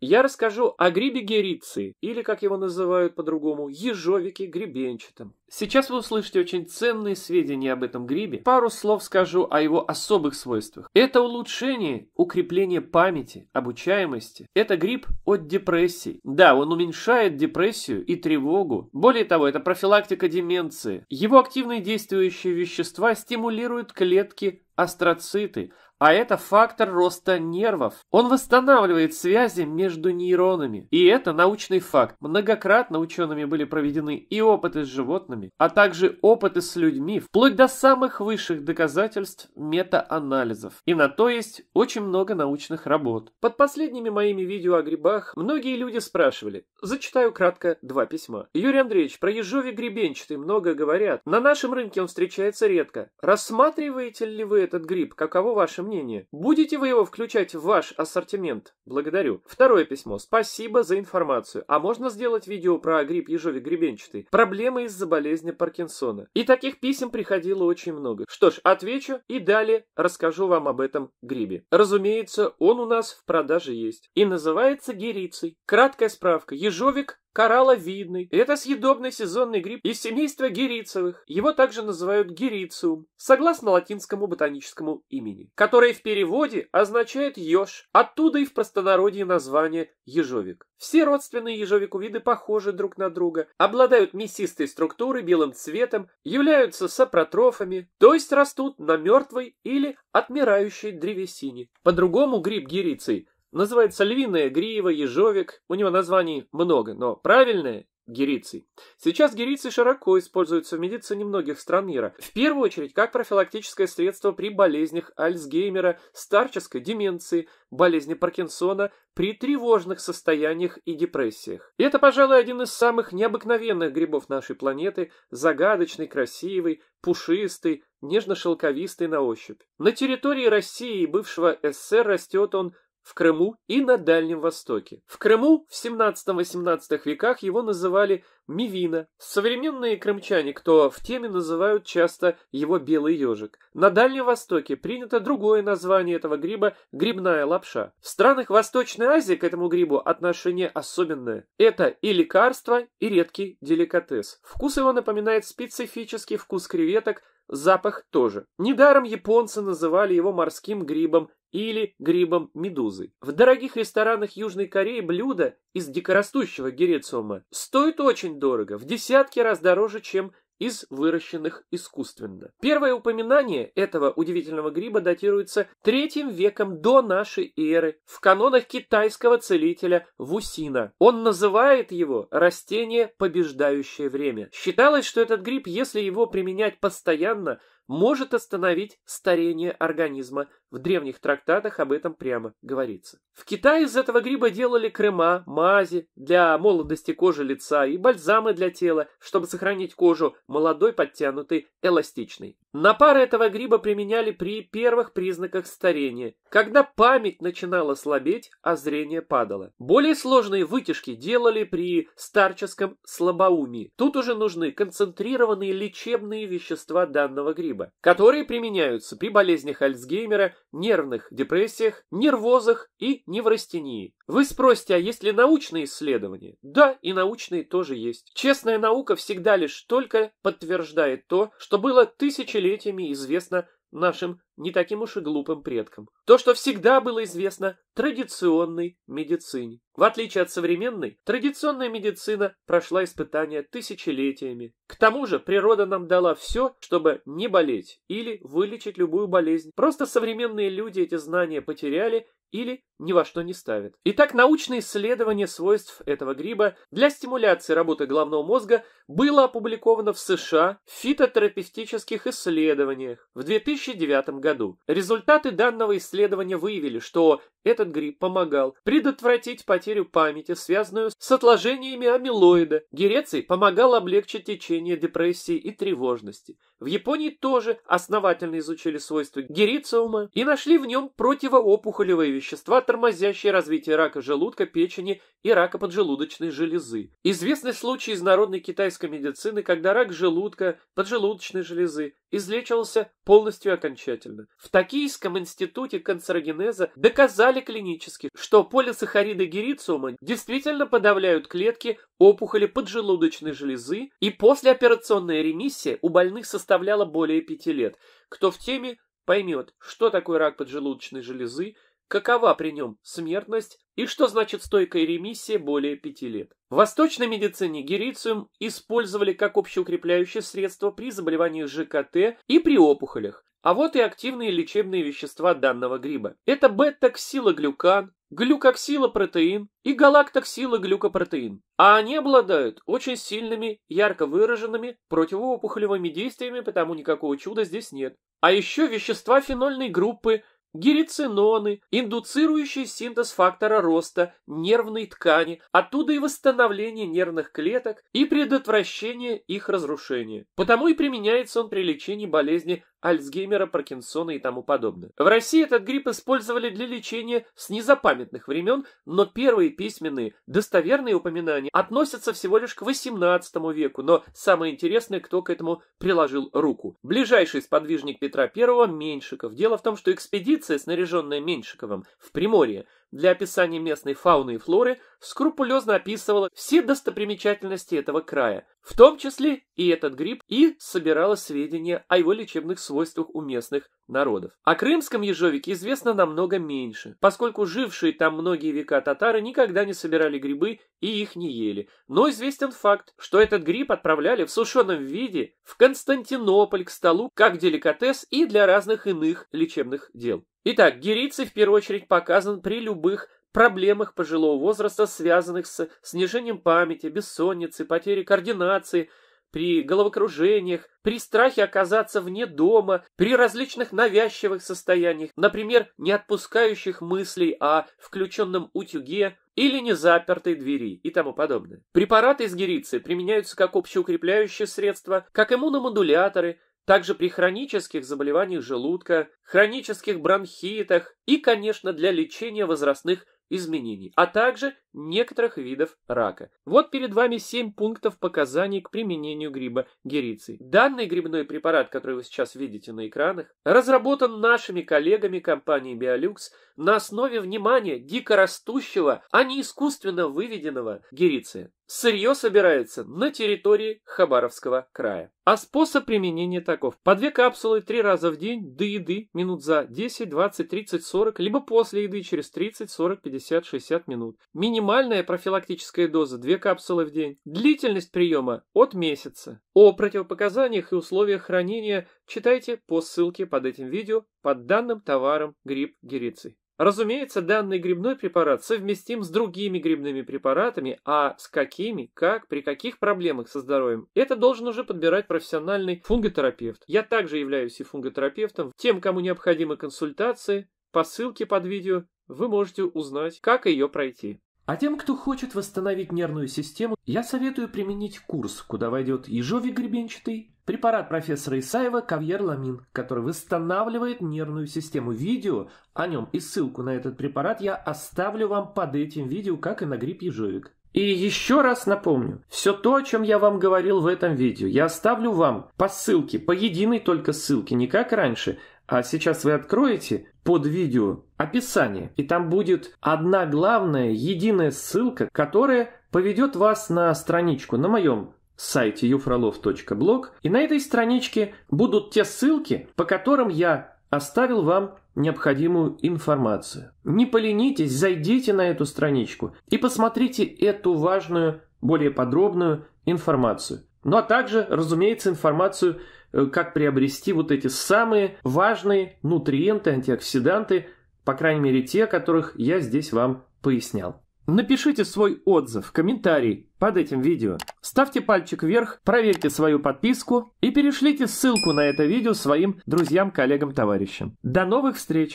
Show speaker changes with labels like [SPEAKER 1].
[SPEAKER 1] Я расскажу о грибе гериции, или, как его называют по-другому, ежовике гребенчатом. Сейчас вы услышите очень ценные сведения об этом грибе. Пару слов скажу о его особых свойствах. Это улучшение, укрепление памяти, обучаемости. Это гриб от депрессии. Да, он уменьшает депрессию и тревогу. Более того, это профилактика деменции. Его активные действующие вещества стимулируют клетки астроциты – а это фактор роста нервов. Он восстанавливает связи между нейронами. И это научный факт. Многократно учеными были проведены и опыты с животными, а также опыты с людьми, вплоть до самых высших доказательств метаанализов. И на то есть очень много научных работ. Под последними моими видео о грибах многие люди спрашивали. Зачитаю кратко два письма. Юрий Андреевич, про ежови гребенчатый много говорят. На нашем рынке он встречается редко. Рассматриваете ли вы этот гриб? Каково ваше сомнение. Будете вы его включать в ваш ассортимент? Благодарю. Второе письмо. Спасибо за информацию. А можно сделать видео про грипп ежовик гребенчатый? Проблемы из-за болезни Паркинсона. И таких писем приходило очень много. Что ж, отвечу и далее расскажу вам об этом грибе. Разумеется, он у нас в продаже есть. И называется герицей. Краткая справка. Ежовик коралловидный. Это съедобный сезонный гриб из семейства герицевых. Его также называют герициум, согласно латинскому ботаническому имени, которое в переводе означает еж, оттуда и в простонародье название ежовик. Все родственные ежовику виды похожи друг на друга, обладают мясистой структурой, белым цветом, являются сапротрофами, то есть растут на мертвой или отмирающей древесине. По-другому гриб гериций – Называется львиная грива, ежовик. У него названий много, но правильное – гирицей. Сейчас гирицей широко используется в медицине многих стран мира. В первую очередь, как профилактическое средство при болезнях Альцгеймера, старческой деменции, болезни Паркинсона, при тревожных состояниях и депрессиях. И это, пожалуй, один из самых необыкновенных грибов нашей планеты, загадочный, красивый, пушистый, нежно-шелковистый на ощупь. На территории России и бывшего СССР растет он в Крыму и на Дальнем Востоке. В Крыму в 17-18 веках его называли Мивина. Современные крымчане, кто в теме, называют часто его белый ежик. На Дальнем Востоке принято другое название этого гриба – грибная лапша. В странах Восточной Азии к этому грибу отношение особенное. Это и лекарство, и редкий деликатес. Вкус его напоминает специфический вкус креветок – запах тоже. Недаром японцы называли его морским грибом или грибом медузы. В дорогих ресторанах Южной Кореи блюда из дикорастущего герициума стоят очень дорого, в десятки раз дороже, чем из выращенных искусственно. Первое упоминание этого удивительного гриба датируется третьим веком до нашей эры в канонах китайского целителя Вусина. Он называет его растение, побеждающее время. Считалось, что этот гриб, если его применять постоянно, может остановить старение организма. В древних трактатах об этом прямо говорится. В Китае из этого гриба делали крема, мази для молодости кожи лица и бальзамы для тела, чтобы сохранить кожу молодой, подтянутой, эластичной. Напары этого гриба применяли при первых признаках старения, когда память начинала слабеть, а зрение падало. Более сложные вытяжки делали при старческом слабоумии. Тут уже нужны концентрированные лечебные вещества данного гриба, которые применяются при болезнях Альцгеймера, нервных депрессиях, нервозах и неврастении. Вы спросите, а есть ли научные исследования? Да, и научные тоже есть. Честная наука всегда лишь только подтверждает то, что было тысячи тысячелетиями известно нашим не таким уж и глупым предкам. То, что всегда было известно традиционной медицине. В отличие от современной, традиционная медицина прошла испытания тысячелетиями. К тому же природа нам дала все, чтобы не болеть или вылечить любую болезнь. Просто современные люди эти знания потеряли или ни во что не ставит. Итак, научное исследование свойств этого гриба для стимуляции работы головного мозга было опубликовано в США в фитотерапевтических исследованиях в 2009 году. Результаты данного исследования выявили, что этот гриб помогал предотвратить потерю памяти, связанную с отложениями амилоида. Гереций помогал облегчить течение депрессии и тревожности. В Японии тоже основательно изучили свойства герициума и нашли в нем противоопухолевые вещества, тормозящие развитие рака желудка, печени и рака поджелудочной железы. Известны случаи из народной китайской медицины, когда рак желудка, поджелудочной железы излечивался полностью окончательно. В Токийском институте канцерогенеза доказали клинически, что полисахариды герициума действительно подавляют клетки опухоли поджелудочной железы и послеоперационная ремиссия у больных со составляла более пяти лет. Кто в теме, поймет, что такое рак поджелудочной железы, какова при нем смертность и что значит стойкая ремиссия более пяти лет. В восточной медицине герициум использовали как общеукрепляющее средство при заболеваниях ЖКТ и при опухолях. А вот и активные лечебные вещества данного гриба. Это бета-ксилоглюкан, глюкоксилопротеин и галактоксилоглюкопротеин. А они обладают очень сильными, ярко выраженными противоопухолевыми действиями, потому никакого чуда здесь нет. А еще вещества фенольной группы – гирициноны, индуцирующие синтез фактора роста нервной ткани, оттуда и восстановление нервных клеток и предотвращение их разрушения. Потому и применяется он при лечении болезни Альцгеймера, Паркинсона и тому подобное. В России этот грипп использовали для лечения с незапамятных времен, но первые письменные достоверные упоминания относятся всего лишь к XVIII веку, но самое интересное, кто к этому приложил руку. Ближайший сподвижник Петра I – Меньшиков. Дело в том, что экспедиция, снаряженная Меньшиковым в Приморье, для описания местной фауны и флоры скрупулезно описывала все достопримечательности этого края, в том числе и этот гриб, и собирала сведения о его лечебных свойствах у местных народов. О крымском ежовике известно намного меньше, поскольку жившие там многие века татары никогда не собирали грибы и их не ели. Но известен факт, что этот гриб отправляли в сушеном виде в Константинополь к столу как деликатес и для разных иных лечебных дел. Итак, Герицей в первую очередь показан при любых проблемах пожилого возраста, связанных с снижением памяти, бессонницей, потерей координации, при головокружениях, при страхе оказаться вне дома, при различных навязчивых состояниях, например, не отпускающих мыслей о включенном утюге или незапертой двери и тому подобное. Препараты из герицы применяются как общеукрепляющие средства, как иммуномодуляторы, также при хронических заболеваниях желудка, хронических бронхитах и, конечно, для лечения возрастных изменений, а также некоторых видов рака. Вот перед вами 7 пунктов показаний к применению гриба гериций. Данный грибной препарат, который вы сейчас видите на экранах, разработан нашими коллегами компании Биолюкс на основе, внимания, дикорастущего, а не искусственно выведенного гериция сырье собирается на территории Хабаровского края. А способ применения таков. По две капсулы три раза в день до еды минут за 10, 20, 30, 40, либо после еды через 30, 40, 50, 60 минут. Минимальная профилактическая доза две капсулы в день. Длительность приема от месяца. О противопоказаниях и условиях хранения читайте по ссылке под этим видео под данным товаром гриб герицей. Разумеется, данный грибной препарат совместим с другими грибными препаратами, а с какими, как, при каких проблемах со здоровьем, это должен уже подбирать профессиональный фунготерапевт. Я также являюсь и фунготерапевтом. Тем, кому необходимы консультации, по ссылке под видео вы можете узнать, как ее пройти. А тем, кто хочет восстановить нервную систему, я советую применить курс, куда войдет ежовик гребенчатый, препарат профессора Исаева Кавьер-Ламин, который восстанавливает нервную систему. Видео о нем и ссылку на этот препарат я оставлю вам под этим видео, как и на грипп ежовик. И еще раз напомню, все то, о чем я вам говорил в этом видео, я оставлю вам по ссылке, по единой только ссылке, не как раньше – а сейчас вы откроете под видео описание, и там будет одна главная, единая ссылка, которая поведет вас на страничку на моем сайте юфролов.блог, и на этой страничке будут те ссылки, по которым я оставил вам необходимую информацию. Не поленитесь, зайдите на эту страничку и посмотрите эту важную, более подробную информацию. Ну а также, разумеется, информацию Э, как приобрести вот эти самые важные нутриенты, антиоксиданты, по крайней мере те, которых я здесь вам пояснял. Напишите свой отзыв, комментарий под этим видео. Ставьте пальчик вверх, проверьте свою подписку и перешлите ссылку на это видео своим друзьям, коллегам, товарищам. До новых встреч!